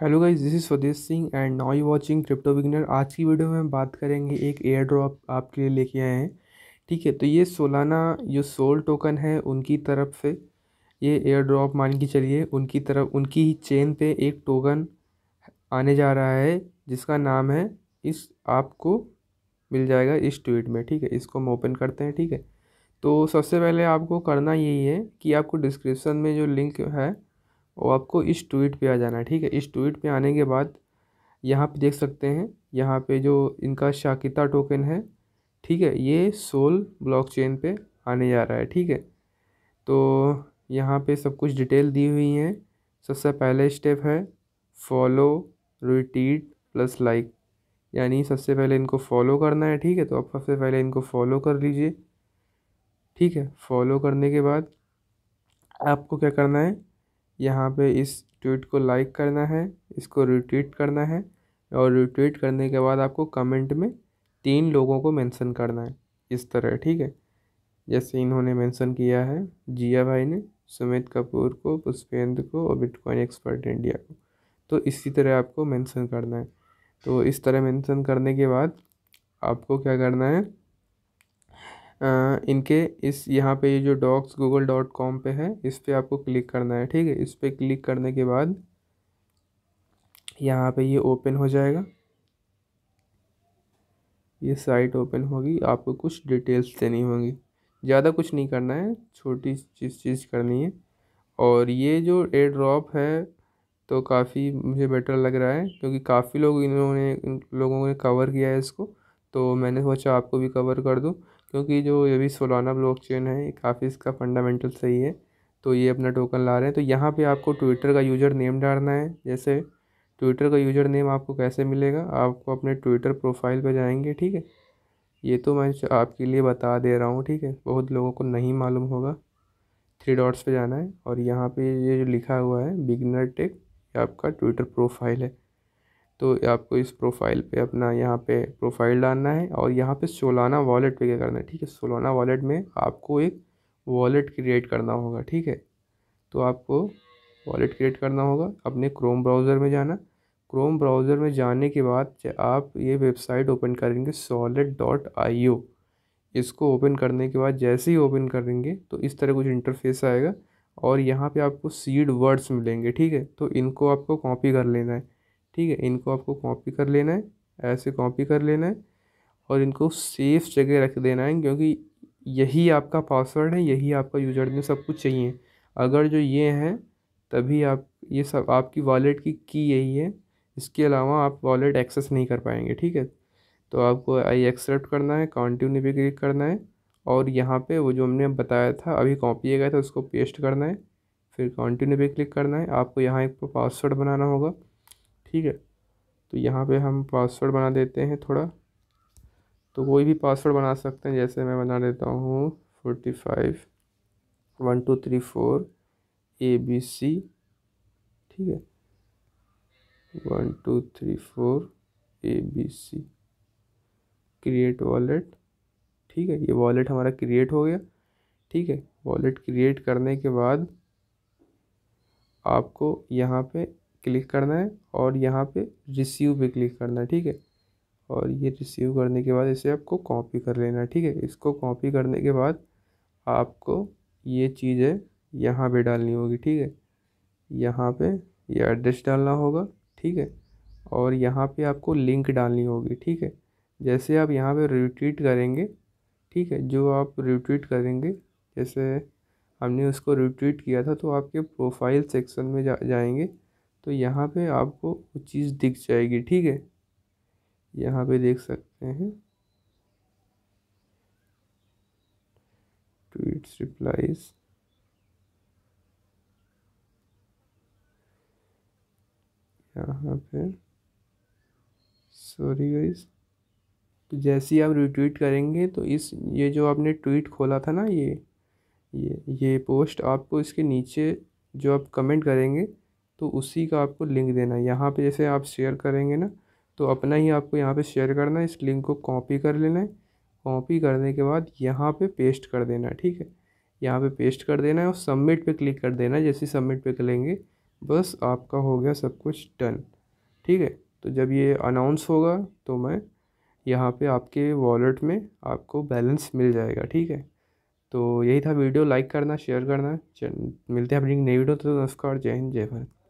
hello guys this is Swadesh Singh and now you watching crypto beginner आज की video में हम बात करेंगे एक एयर ड्रॉप आपके लिए लेके आए हैं ठीक है तो ये सोलाना जो सोल टोकन है उनकी तरफ से ये एयर ड्रॉप मान के चलिए उनकी तरफ उनकी ही चेन पे एक टोकन आने जा रहा है जिसका नाम है इस आपको मिल जाएगा इस ट्वीट में ठीक है इसको हम ओपन करते हैं ठीक है तो सबसे पहले आपको करना यही है कि आपको डिस्क्रिप्सन में जो लिंक है और आपको इस ट्वीट पे आ जाना है ठीक है इस ट्वीट पे आने के बाद यहाँ पे देख सकते हैं यहाँ पे जो इनका शाकिता टोकन है ठीक है ये सोल ब्लॉकचेन पे आने जा रहा है ठीक है तो यहाँ पे सब कुछ डिटेल दी हुई हैं सबसे पहले स्टेप है फॉलो रिटीट प्लस लाइक यानी सबसे पहले इनको फॉलो करना है ठीक है तो आप सबसे पहले इनको फॉलो कर लीजिए ठीक है फॉलो करने के बाद आपको क्या करना है यहाँ पे इस ट्वीट को लाइक करना है इसको रिट्वीट करना है और रिट्वीट करने के बाद आपको कमेंट में तीन लोगों को मेंशन करना है इस तरह ठीक है जैसे इन्होंने मेंशन किया है जिया भाई ने सुमित कपूर को पुष्पेंद्र को और बिटकॉइन एक्सपर्ट इंडिया को तो इसी तरह आपको मेंशन करना है तो इस तरह मेंशन करने के बाद आपको क्या करना है इनके इस यहाँ पे ये जो डॉक्स गूगल डॉट कॉम पर है इस पर आपको क्लिक करना है ठीक है इस पर क्लिक करने के बाद यहाँ पे ये ओपन हो जाएगा ये साइट ओपन होगी आपको कुछ डिटेल्स देनी होंगी ज़्यादा कुछ नहीं करना है छोटी चीज़ चीज़ करनी है और ये जो एयर ड्रॉप है तो काफ़ी मुझे बेटर लग रहा है क्योंकि काफ़ी लोग इन्होंने इन लोगों ने कवर किया है इसको तो मैंने सोचा आपको भी कवर कर दूँ क्योंकि जो ये भी सोलाना चेन है काफ़ी इसका फंडामेंटल सही है तो ये अपना टोकन ला रहे हैं तो यहाँ पे आपको ट्विटर का यूज़र नेम डालना है जैसे ट्विटर का यूज़र नेम आपको कैसे मिलेगा आपको अपने ट्विटर प्रोफाइल पर जाएंगे ठीक है ये तो मैं आपके लिए बता दे रहा हूँ ठीक है बहुत लोगों को नहीं मालूम होगा थ्री डॉट्स पर जाना है और यहाँ पर ये जो लिखा हुआ है बिगनर टेक आपका ट्विटर प्रोफाइल है तो आपको इस प्रोफाइल पे अपना यहाँ पे प्रोफाइल डालना है और यहाँ पे सोलाना वॉलेट पे क्या करना है ठीक है सोलाना वॉलेट में आपको एक वॉलेट क्रिएट करना होगा ठीक है तो आपको वॉलेट क्रिएट करना होगा अपने क्रोम ब्राउज़र में जाना क्रोम ब्राउज़र में जाने के बाद आप ये वेबसाइट ओपन करेंगे सॉलेट डॉट आई इसको ओपन करने के बाद जैसे ही ओपन करेंगे तो इस तरह कुछ इंटरफेस आएगा और यहाँ पे आपको सीड वर्ड्स मिलेंगे ठीक है तो इनको आपको कॉपी कर लेना है ठीक है इनको आपको कॉपी कर लेना है ऐसे कॉपी कर लेना है और इनको सेफ जगह रख देना है क्योंकि यही आपका पासवर्ड है यही आपका यूजर में सब कुछ चाहिए अगर जो ये हैं तभी आप ये सब आपकी वॉलेट की की यही है इसके अलावा आप वॉलेट एक्सेस नहीं कर पाएंगे ठीक है तो आपको आई एक्सेप्ट करना है कॉन्टिन्यू पे क्लिक करना है और यहाँ पे वो जो हमने बताया था अभी कॉपी गया था उसको पेस्ट करना है फिर कॉन्टिन्यू पे क्लिक करना है आपको यहाँ एक पासवर्ड बनाना होगा ठीक है तो यहाँ पे हम पासवर्ड बना देते हैं थोड़ा तो कोई भी पासवर्ड बना सकते हैं जैसे मैं बना देता हूँ forty five one two three four A B C ठीक है one two three four A B C create wallet ठीक है ये वॉलेट हमारा क्रिएट हो गया ठीक है वॉलेट क्रिएट करने के बाद आपको यहाँ पे क्लिक करना है और यहाँ पे रिसीव पे क्लिक करना है ठीक है और ये रिसीव करने के बाद इसे आपको कॉपी कर लेना है ठीक है इसको कॉपी करने के बाद आपको ये चीज़ें यहाँ पे डालनी होगी ठीक है यहाँ पे ये एड्रेस डालना होगा ठीक है और यहाँ पे आपको लिंक डालनी होगी ठीक है जैसे आप यहाँ पे रिट्वीट करेंगे ठीक है जो आप रिट्वीट करेंगे जैसे हमने उसको रिट्वीट किया था तो आपके प्रोफाइल सेक्शन में जा जाएंगे तो यहाँ पे आपको वो चीज़ दिख जाएगी ठीक है यहाँ पे देख सकते हैं ट्वीट्स रिप्लाइज यहाँ पे सॉरी गाइस तो जैसे ही आप रिट्वीट करेंगे तो इस ये जो आपने ट्वीट खोला था ना ये ये ये पोस्ट आपको इसके नीचे जो आप कमेंट करेंगे तो उसी का आपको लिंक देना है यहाँ पे जैसे आप शेयर करेंगे ना तो अपना ही आपको यहाँ पे शेयर करना है इस लिंक को कॉपी कर लेना है कॉपी करने के बाद यहाँ पे पेस्ट कर देना है ठीक है यहाँ पे पेस्ट कर देना है और सबमिट पे क्लिक कर देना है जैसे सबमिट पे करेंगे बस आपका हो गया सब कुछ डन ठीक है तो जब ये अनाउंस होगा तो मैं यहाँ पे आपके वॉलेट में आपको बैलेंस मिल जाएगा ठीक है तो यही था वीडियो लाइक करना शेयर करना मिलते हैं अपनी नई वीडियो तो नमस्कार जय हिंद जय भारत